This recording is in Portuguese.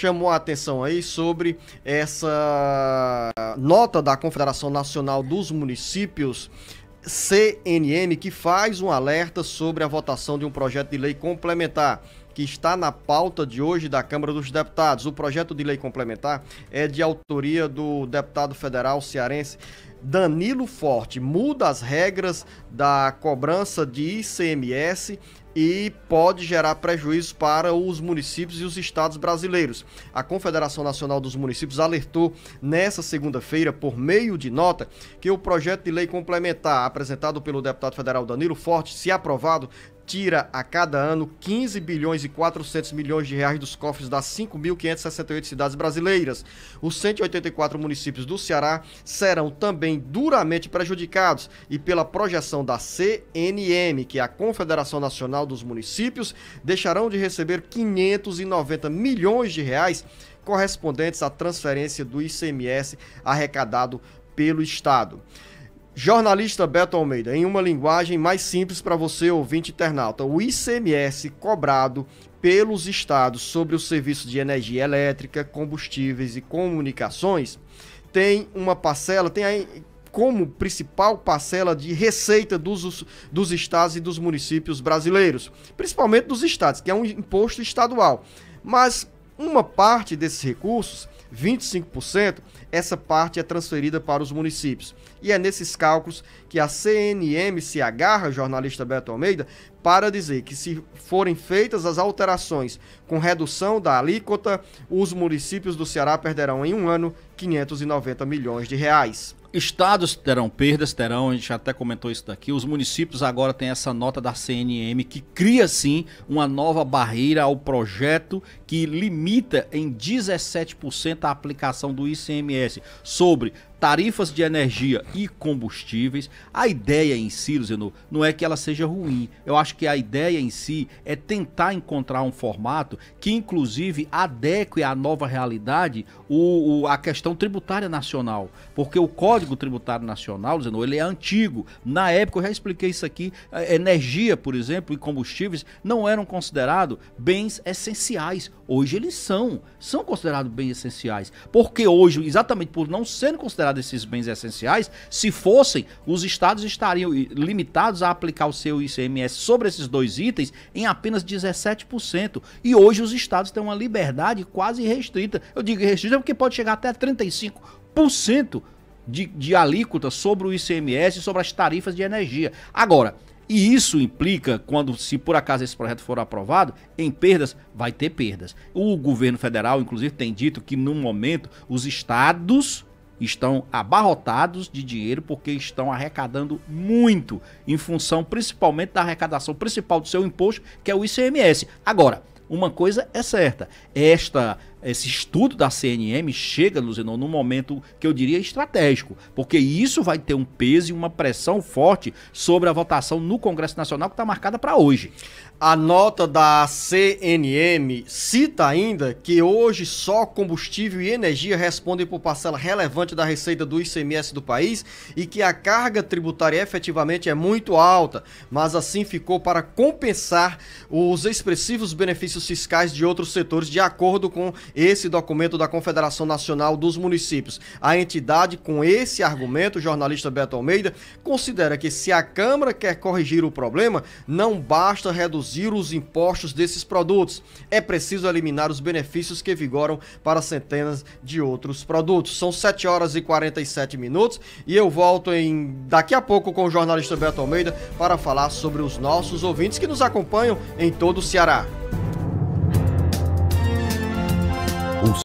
chamou a atenção aí sobre essa nota da Confederação Nacional dos Municípios. CNM, que faz um alerta sobre a votação de um projeto de lei complementar que está na pauta de hoje da Câmara dos Deputados. O projeto de lei complementar é de autoria do deputado federal cearense Danilo Forte muda as regras da cobrança de ICMS e pode gerar prejuízo para os municípios e os estados brasileiros. A Confederação Nacional dos Municípios alertou nesta segunda-feira, por meio de nota, que o projeto de lei complementar apresentado pelo deputado federal Danilo Forte, se aprovado, tira a cada ano 15 bilhões e 400 milhões de reais dos cofres das 5.568 cidades brasileiras. Os 184 municípios do Ceará serão também também duramente prejudicados e pela projeção da CNM, que é a Confederação Nacional dos Municípios, deixarão de receber 590 milhões de reais correspondentes à transferência do ICMS arrecadado pelo Estado. Jornalista Beto Almeida, em uma linguagem mais simples para você, ouvinte internauta, o ICMS cobrado pelos estados sobre o serviço de energia elétrica, combustíveis e comunicações tem uma parcela, tem aí como principal parcela de receita dos, dos estados e dos municípios brasileiros, principalmente dos estados, que é um imposto estadual. Mas uma parte desses recursos, 25%, essa parte é transferida para os municípios. E é nesses cálculos que a CNM se agarra, jornalista Beto Almeida, para dizer que se forem feitas as alterações com redução da alíquota, os municípios do Ceará perderão em um ano 590 milhões de reais. Estados terão perdas, terão, a gente até comentou isso daqui. Os municípios agora têm essa nota da CNM que cria sim uma nova barreira ao projeto que limita em 17% a aplicação do ICMS sobre tarifas de energia e combustíveis. A ideia em si, Luziano, não é que ela seja ruim. Eu acho que a ideia em si é tentar encontrar um formato que, inclusive, adeque à nova realidade o, o a questão tributária nacional. Porque o Código Código Tributário Nacional, ele é antigo. Na época, eu já expliquei isso aqui, eh, energia, por exemplo, e combustíveis não eram considerados bens essenciais. Hoje eles são, são considerados bens essenciais. Porque hoje, exatamente por não serem considerados esses bens essenciais, se fossem, os estados estariam limitados a aplicar o seu ICMS sobre esses dois itens em apenas 17%. E hoje os estados têm uma liberdade quase restrita. Eu digo restrita porque pode chegar até 35% de, de alíquota sobre o ICMS e sobre as tarifas de energia. Agora, e isso implica, quando, se por acaso esse projeto for aprovado, em perdas, vai ter perdas. O governo federal, inclusive, tem dito que, no momento, os estados estão abarrotados de dinheiro porque estão arrecadando muito, em função principalmente da arrecadação principal do seu imposto, que é o ICMS. Agora, uma coisa é certa: esta esse estudo da CNM chega, Luzenon, num momento que eu diria estratégico, porque isso vai ter um peso e uma pressão forte sobre a votação no Congresso Nacional que está marcada para hoje. A nota da CNM cita ainda que hoje só combustível e energia respondem por parcela relevante da receita do ICMS do país e que a carga tributária efetivamente é muito alta, mas assim ficou para compensar os expressivos benefícios fiscais de outros setores de acordo com esse documento da Confederação Nacional dos Municípios. A entidade, com esse argumento, o jornalista Beto Almeida, considera que se a Câmara quer corrigir o problema, não basta reduzir os impostos desses produtos. É preciso eliminar os benefícios que vigoram para centenas de outros produtos. São 7 horas e 47 minutos e eu volto em daqui a pouco com o jornalista Beto Almeida para falar sobre os nossos ouvintes que nos acompanham em todo o Ceará. O